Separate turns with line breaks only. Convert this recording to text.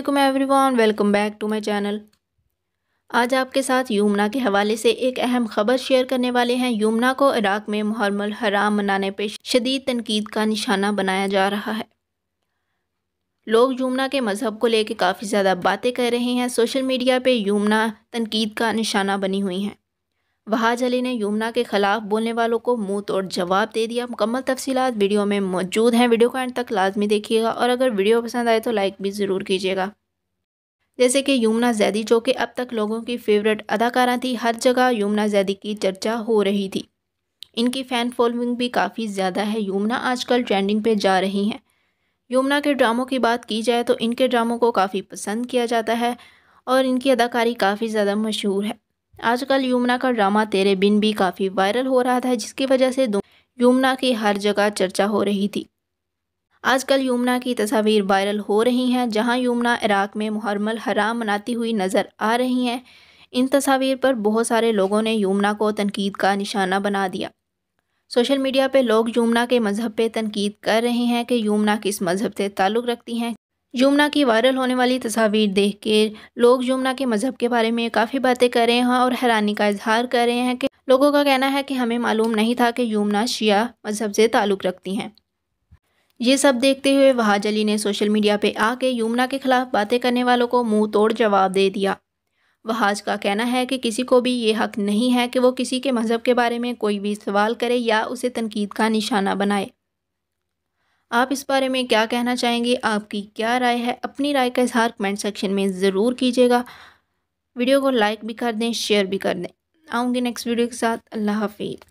Aslam everyone welcome back to my channel आज आपके साथ यमुना के हवाले से एक अहम खबर शेयर करने वाले हैं यमुना को इराक़ में मुहरमल हराम मनाने पर शदीद तनकीद का निशाना बनाया जा रहा है लोग यमुना के मज़हब को लेकर काफ़ी ज़्यादा बातें कर रहे हैं सोशल मीडिया पर यमुना तनकीद का निशाना बनी हुई हैं वहाज अली ने यमुना के खिलाफ बोलने वालों को मुंह तोड़ जवाब दे दिया मुकम्मल तफसीत वीडियो में मौजूद हैं वीडियो को एंड तक लाजमी देखिएगा और अगर वीडियो पसंद आए तो लाइक भी ज़रूर कीजिएगा जैसे कि यमुना जैदी जो कि अब तक लोगों की फेवरेट अदाकारा थी हर जगह यमुना जैदी की चर्चा हो रही थी इनकी फ़ैन फॉलोइंग भी काफ़ी ज़्यादा है यमुना आजकल ट्रेंडिंग पे जा रही हैं यमुना के ड्रामों की बात की जाए तो इनके ड्रामों को काफ़ी पसंद किया जाता है और इनकी अदाकारी काफ़ी ज़्यादा मशहूर है आजकल यमुना का ड्रामा तेरे बिन भी काफ़ी वायरल हो रहा था जिसकी वजह से यमुना की हर जगह चर्चा हो रही थी आजकल यमुना की तस्वीर वायरल हो रही हैं जहां यमुना इराक़ में मुहरमल हराम मनाती हुई नज़र आ रही हैं इन तस्वीर पर बहुत सारे लोगों ने यमुना को तनकीद का निशाना बना दिया सोशल मीडिया पर लोग यमुना के मज़हब पे तनकीद कर रहे हैं कि यमुना किस मज़हब से ताल्लुक़ रखती हैं यमुना की वायरल होने वाली तस्वीर देख के लोग यमुना के मज़हब के बारे में काफ़ी बातें कर रहे हैं हाँ, और हैरानी का इजहार कर रहे हैं कि लोगों का कहना है कि हमें मालूम नहीं था कि यमुना शिया मज़हब से ताल्लुक़ रखती हैं ये सब देखते हुए वहाज अली ने सोशल मीडिया पर आके यमुना के खिलाफ बातें करने वालों को मुँह तोड़ जवाब दे दिया वहाज का कहना है कि किसी को भी ये हक नहीं है कि वो किसी के मज़हब के बारे में कोई भी सवाल करे या उसे तनकीद का निशाना बनाए आप इस बारे में क्या कहना चाहेंगे आपकी क्या राय है अपनी राय का इजहार कमेंट सेक्शन में ज़रूर कीजिएगा वीडियो को लाइक भी कर दें शेयर भी कर दें आऊँगी नेक्स्ट वीडियो के साथ अल्लाह हाफिज़